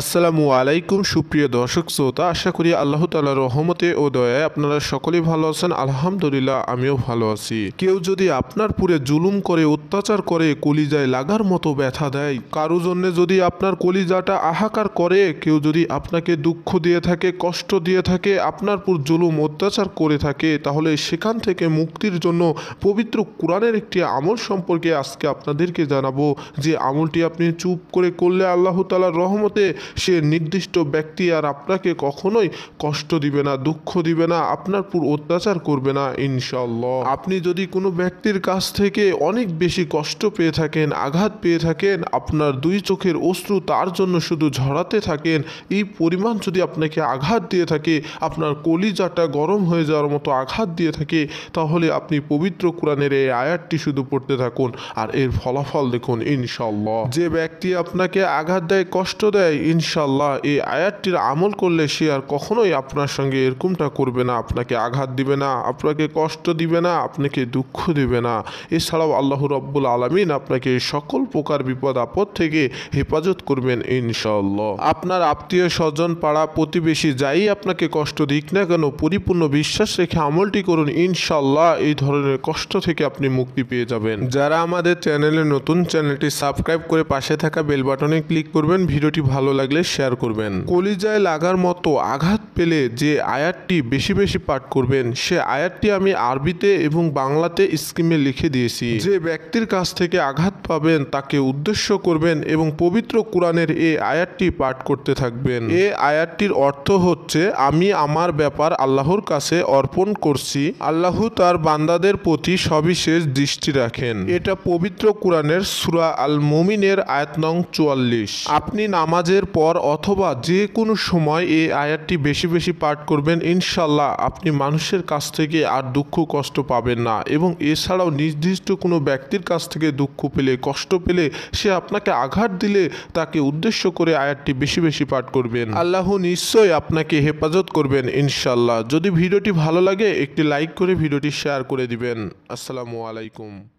আসসালামু আলাইকুম সুপ্রিয় দর্শক শ্রোতা আশা করি আল্লাহ তালার রহমতে ও দয়ায় আপনারা সকলেই ভালো আছেন আলহামদুলিল্লাহ আমিও ভালো আছি কেউ যদি আপনার পুরে জুলুম করে অত্যাচার করে কলিজায় লাগার মতো ব্যথা দেয় কারো জন্য যদি আপনার কলিজাটা আহাকার করে কেউ যদি আপনাকে দুঃখ দিয়ে থাকে কষ্ট দিয়ে থাকে আপনার পুর জুলুম অত্যাচার করে থাকে তাহলে সেখান থেকে মুক্তির জন্য পবিত্র কোরআনের একটি আমল সম্পর্কে আজকে আপনাদেরকে জানাবো যে আমলটি আপনি চুপ করে করলে আল্লাহ তালার রহমতে সে নির্দিষ্ট ব্যক্তি আর আপনাকে কখনোই কষ্ট দিবে না দুঃখ দিবে না আপনার পুর অত্যাচার করবে না ইনশাল্লাহ আপনি যদি কোনো ব্যক্তির কাছ থেকে অনেক বেশি কষ্ট পেয়ে থাকেন আঘাত পেয়ে থাকেন আপনার দুই চোখের অশ্রু তার জন্য শুধু ঝরাতে থাকেন এই পরিমাণ যদি আপনাকে আঘাত দিয়ে থাকে আপনার কলিজাটা গরম হয়ে যাওয়ার মতো আঘাত দিয়ে থাকে তাহলে আপনি পবিত্র কোরআনের এই আয়াতটি শুধু পড়তে থাকুন আর এর ফলাফল দেখুন ইনশাল্লাহ যে ব্যক্তি আপনাকে আঘাত দেয় কষ্ট দেয় ইনশাল্লাহ এই আয়াতটির আমল করলে সে আর কখনোই আপনার সঙ্গে এরকমটা করবে না আপনাকে আঘাত দিবে না আপনাকে কষ্ট দিবে না আপনাকে দুঃখ দিবে না এছাড়াও আল্লাহ রব্বুল আলমিন আপনাকে সকল প্রকার বিপদ আপদ থেকে হেফাজত করবেন ইনশাল্লাহ আপনার আত্মীয় স্বজন পাড়া প্রতিবেশী যাই আপনাকে কষ্ট দিক না কেন পরিপূর্ণ বিশ্বাস রেখে আমলটি করুন ইনশাল্লাহ এই ধরনের কষ্ট থেকে আপনি মুক্তি পেয়ে যাবেন যারা আমাদের চ্যানেলে নতুন চ্যানেলটি সাবস্ক্রাইব করে পাশে থাকা বেল বাটনে ক্লিক করবেন ভিডিওটি ভালো লাগলে শেয়ার করবেন কলিজায় লাগার মতো আঘাত পেলে যে আয়াতটি বেশি বেশি পাঠ করবেন সে আয়াতটি আমি আরবিতে এবং বাংলাতে স্কিমে লিখে দিয়েছি যে ব্যক্তির কাছ থেকে আঘাত পাবেন তাকে উদ্দেশ্য করবেন এবং পবিত্র কোরআনের এই আয়াতটি পাঠ করতে থাকবেন এ আয়াতটির অর্থ হচ্ছে আমি আমার ব্যাপার আল্লাহর কাছে অর্পণ করছি আল্লাহ তার বান্দাদের প্রতি সবিশেষ দৃষ্টি রাখেন এটা পবিত্র কোরআনের সুরা আল মুমিনের আয়াত নং চুয়াল্লিশ আপনি নামাজের নামাজের পর অথবা যে কোনো সময় এই আয়াতটি বেশি বেশি পাঠ করবেন ইনশাল্লাহ আপনি মানুষের কাছ থেকে আর দুঃখ কষ্ট পাবেন না এবং এছাড়াও নির্দিষ্ট কোনো ব্যক্তির কাছ থেকে দুঃখ পেলে কষ্ট পেলে সে আপনাকে আঘাত দিলে তাকে উদ্দেশ্য করে আয়াতটি বেশি বেশি পাঠ করবেন আল্লাহ নিশ্চয়ই আপনাকে হেফাজত করবেন ইনশাল্লাহ যদি ভিডিওটি ভালো লাগে একটি লাইক করে ভিডিওটি শেয়ার করে দিবেন আসসালামু আলাইকুম